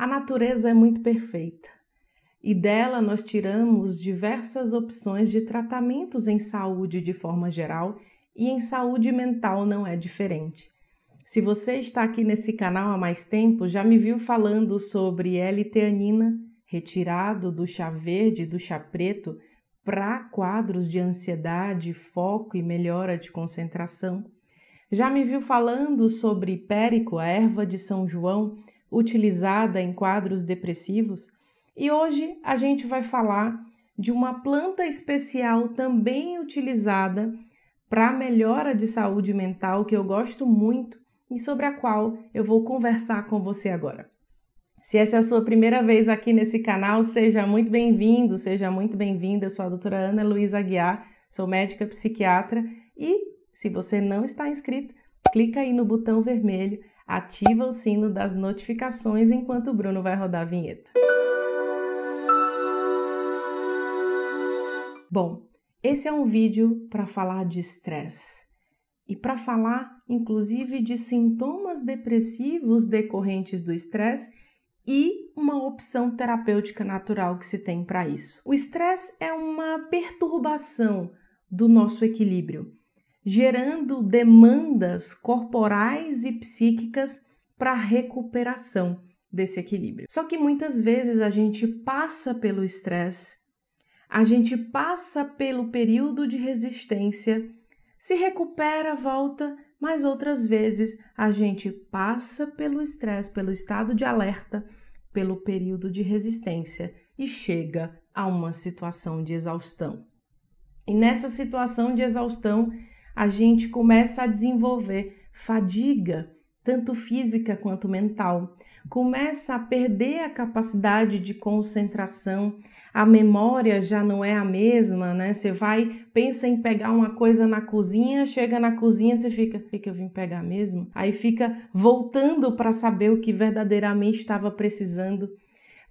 A natureza é muito perfeita e dela nós tiramos diversas opções de tratamentos em saúde de forma geral e em saúde mental não é diferente. Se você está aqui nesse canal há mais tempo, já me viu falando sobre L-teanina, retirado do chá verde e do chá preto para quadros de ansiedade, foco e melhora de concentração. Já me viu falando sobre périco, a erva de São João, utilizada em quadros depressivos, e hoje a gente vai falar de uma planta especial também utilizada para melhora de saúde mental que eu gosto muito e sobre a qual eu vou conversar com você agora. Se essa é a sua primeira vez aqui nesse canal, seja muito bem-vindo, seja muito bem-vinda. Eu sou a doutora Ana Luísa Aguiar, sou médica psiquiatra e se você não está inscrito, clica aí no botão vermelho ativa o sino das notificações enquanto o Bruno vai rodar a vinheta. Bom, esse é um vídeo para falar de estresse e para falar, inclusive, de sintomas depressivos decorrentes do estresse e uma opção terapêutica natural que se tem para isso. O estresse é uma perturbação do nosso equilíbrio gerando demandas corporais e psíquicas para recuperação desse equilíbrio. Só que muitas vezes a gente passa pelo estresse, a gente passa pelo período de resistência, se recupera, volta, mas outras vezes a gente passa pelo estresse, pelo estado de alerta, pelo período de resistência e chega a uma situação de exaustão. E nessa situação de exaustão a gente começa a desenvolver fadiga, tanto física quanto mental. Começa a perder a capacidade de concentração, a memória já não é a mesma, né? Você vai, pensa em pegar uma coisa na cozinha, chega na cozinha, você fica, o que eu vim pegar mesmo? Aí fica voltando para saber o que verdadeiramente estava precisando.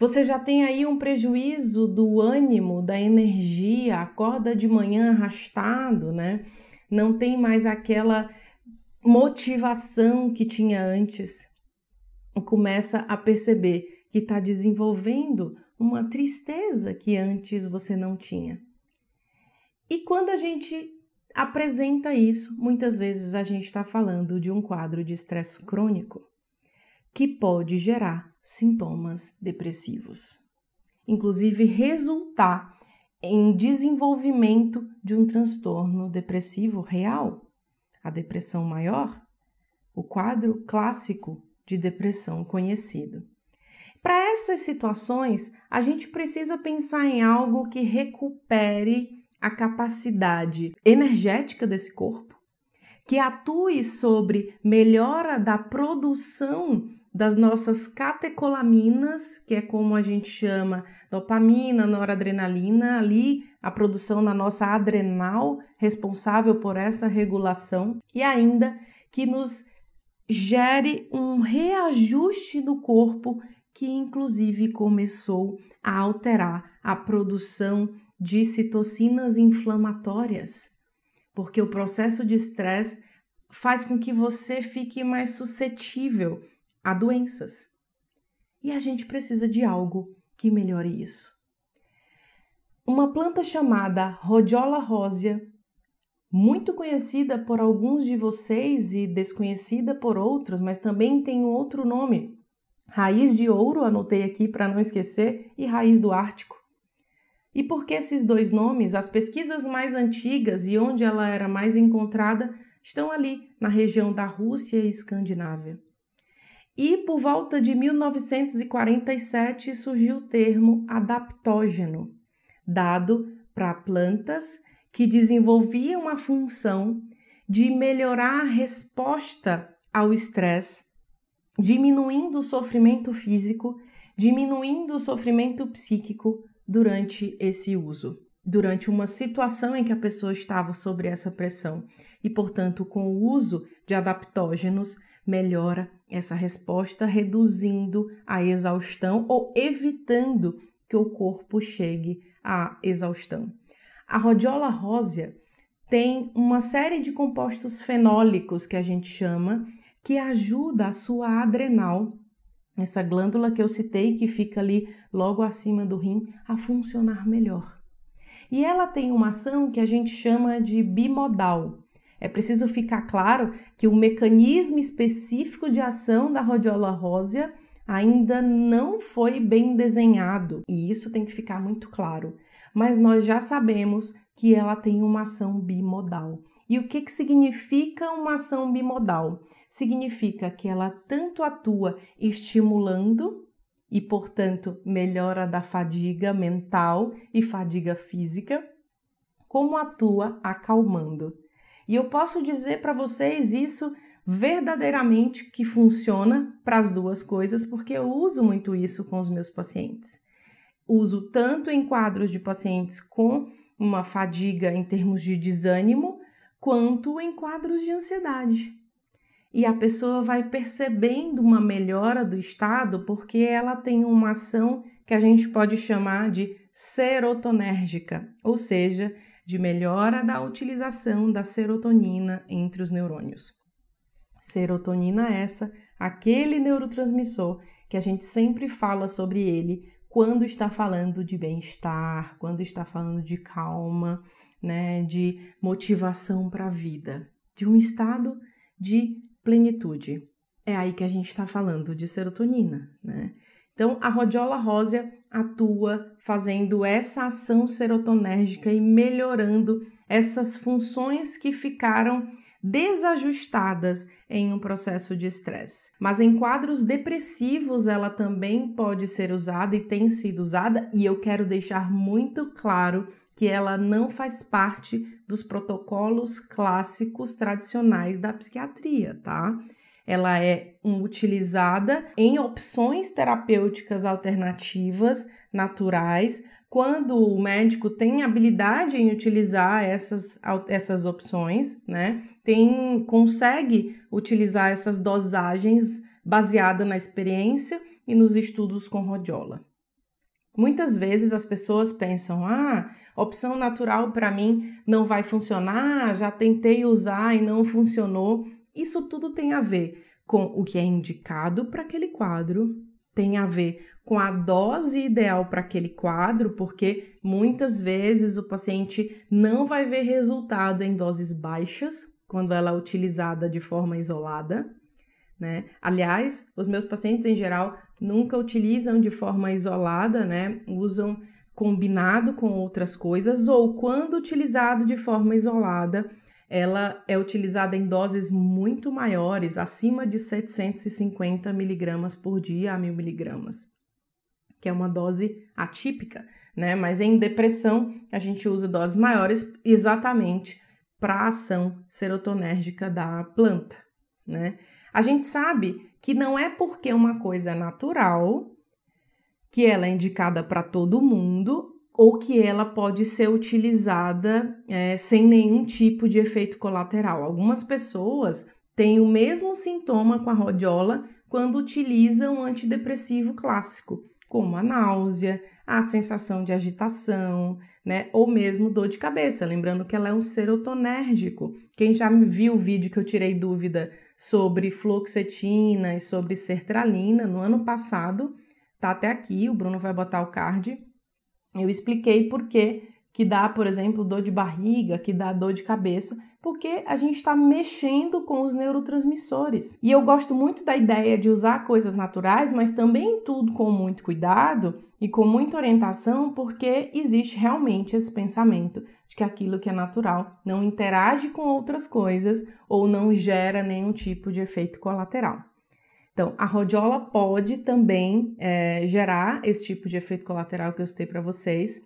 Você já tem aí um prejuízo do ânimo, da energia, acorda de manhã arrastado, né? não tem mais aquela motivação que tinha antes. Começa a perceber que está desenvolvendo uma tristeza que antes você não tinha. E quando a gente apresenta isso, muitas vezes a gente está falando de um quadro de estresse crônico que pode gerar sintomas depressivos, inclusive resultar em desenvolvimento de um transtorno depressivo real, a depressão maior, o quadro clássico de depressão conhecido. Para essas situações, a gente precisa pensar em algo que recupere a capacidade energética desse corpo, que atue sobre melhora da produção das nossas catecolaminas, que é como a gente chama dopamina, noradrenalina, ali a produção na nossa adrenal, responsável por essa regulação, e ainda que nos gere um reajuste no corpo que inclusive começou a alterar a produção de citocinas inflamatórias, porque o processo de estresse faz com que você fique mais suscetível a doenças. E a gente precisa de algo que melhore isso. Uma planta chamada Rhodiola rósea, muito conhecida por alguns de vocês e desconhecida por outros, mas também tem outro nome. Raiz de ouro, anotei aqui para não esquecer, e raiz do Ártico. E por que esses dois nomes? As pesquisas mais antigas e onde ela era mais encontrada estão ali, na região da Rússia e Escandinávia. E por volta de 1947 surgiu o termo adaptógeno, dado para plantas que desenvolviam a função de melhorar a resposta ao estresse, diminuindo o sofrimento físico, diminuindo o sofrimento psíquico durante esse uso, durante uma situação em que a pessoa estava sobre essa pressão. E, portanto, com o uso de adaptógenos, melhora essa resposta, reduzindo a exaustão ou evitando que o corpo chegue à exaustão. A rodiola rósea tem uma série de compostos fenólicos que a gente chama que ajuda a sua adrenal, essa glândula que eu citei que fica ali logo acima do rim, a funcionar melhor. E ela tem uma ação que a gente chama de bimodal. É preciso ficar claro que o mecanismo específico de ação da rodiola rósea ainda não foi bem desenhado, e isso tem que ficar muito claro. Mas nós já sabemos que ela tem uma ação bimodal. E o que, que significa uma ação bimodal? Significa que ela tanto atua estimulando e, portanto, melhora da fadiga mental e fadiga física, como atua acalmando. E eu posso dizer para vocês isso verdadeiramente que funciona para as duas coisas, porque eu uso muito isso com os meus pacientes. Uso tanto em quadros de pacientes com uma fadiga em termos de desânimo, quanto em quadros de ansiedade. E a pessoa vai percebendo uma melhora do estado porque ela tem uma ação que a gente pode chamar de serotonérgica, ou seja, de melhora da utilização da serotonina entre os neurônios. Serotonina essa, aquele neurotransmissor que a gente sempre fala sobre ele quando está falando de bem-estar, quando está falando de calma, né, de motivação para a vida, de um estado de plenitude. É aí que a gente está falando de serotonina, né? Então, a rodiola rósea atua fazendo essa ação serotonérgica e melhorando essas funções que ficaram desajustadas em um processo de estresse. Mas em quadros depressivos ela também pode ser usada e tem sido usada, e eu quero deixar muito claro que ela não faz parte dos protocolos clássicos tradicionais da psiquiatria, tá? ela é utilizada em opções terapêuticas alternativas naturais, quando o médico tem habilidade em utilizar essas, essas opções, né? Tem, consegue utilizar essas dosagens baseada na experiência e nos estudos com rodiola. Muitas vezes as pessoas pensam: ah, opção natural para mim não vai funcionar, já tentei usar e não funcionou. Isso tudo tem a ver com o que é indicado para aquele quadro, tem a ver com a dose ideal para aquele quadro, porque muitas vezes o paciente não vai ver resultado em doses baixas quando ela é utilizada de forma isolada. Né? Aliás, os meus pacientes em geral nunca utilizam de forma isolada, né? Usam combinado com outras coisas ou quando utilizado de forma isolada, ela é utilizada em doses muito maiores, acima de 750 miligramas por dia a mil miligramas, que é uma dose atípica, né? Mas em depressão a gente usa doses maiores exatamente para a ação serotonérgica da planta, né? A gente sabe que não é porque uma coisa é natural que ela é indicada para todo mundo ou que ela pode ser utilizada é, sem nenhum tipo de efeito colateral. Algumas pessoas têm o mesmo sintoma com a rodiola quando utilizam um antidepressivo clássico, como a náusea, a sensação de agitação, né, ou mesmo dor de cabeça. Lembrando que ela é um serotonérgico. Quem já viu o vídeo que eu tirei dúvida sobre fluoxetina e sobre sertralina no ano passado, tá até aqui, o Bruno vai botar o card. Eu expliquei por que que dá, por exemplo, dor de barriga, que dá dor de cabeça, porque a gente está mexendo com os neurotransmissores. E eu gosto muito da ideia de usar coisas naturais, mas também tudo com muito cuidado e com muita orientação, porque existe realmente esse pensamento de que aquilo que é natural não interage com outras coisas ou não gera nenhum tipo de efeito colateral. Então, a rodiola pode também é, gerar esse tipo de efeito colateral que eu citei para vocês,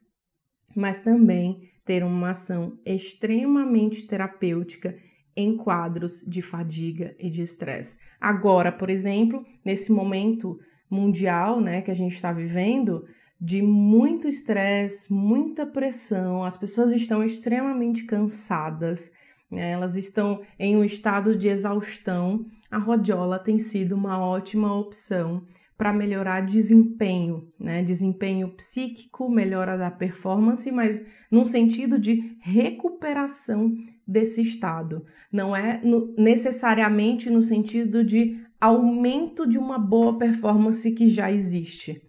mas também ter uma ação extremamente terapêutica em quadros de fadiga e de estresse. Agora, por exemplo, nesse momento mundial né, que a gente está vivendo, de muito estresse, muita pressão, as pessoas estão extremamente cansadas, né? elas estão em um estado de exaustão, a rodiola tem sido uma ótima opção para melhorar desempenho, né? Desempenho psíquico, melhora da performance, mas num sentido de recuperação desse estado. Não é no, necessariamente no sentido de aumento de uma boa performance que já existe.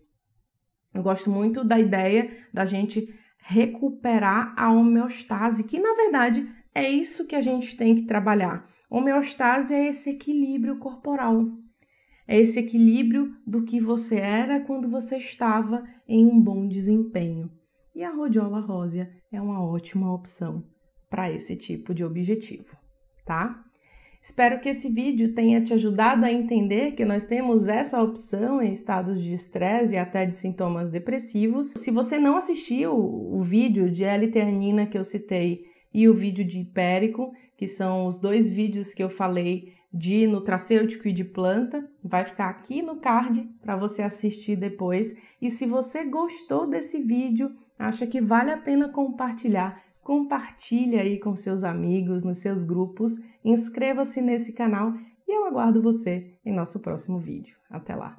Eu gosto muito da ideia da gente recuperar a homeostase, que na verdade é isso que a gente tem que trabalhar. Homeostase é esse equilíbrio corporal. É esse equilíbrio do que você era quando você estava em um bom desempenho. E a rodiola rósea é uma ótima opção para esse tipo de objetivo, tá? Espero que esse vídeo tenha te ajudado a entender que nós temos essa opção em estados de estresse e até de sintomas depressivos. Se você não assistiu o vídeo de L-teanina que eu citei e o vídeo de hipérico, que são os dois vídeos que eu falei de nutracêutico e de planta, vai ficar aqui no card para você assistir depois. E se você gostou desse vídeo, acha que vale a pena compartilhar, compartilha aí com seus amigos, nos seus grupos, inscreva-se nesse canal e eu aguardo você em nosso próximo vídeo. Até lá!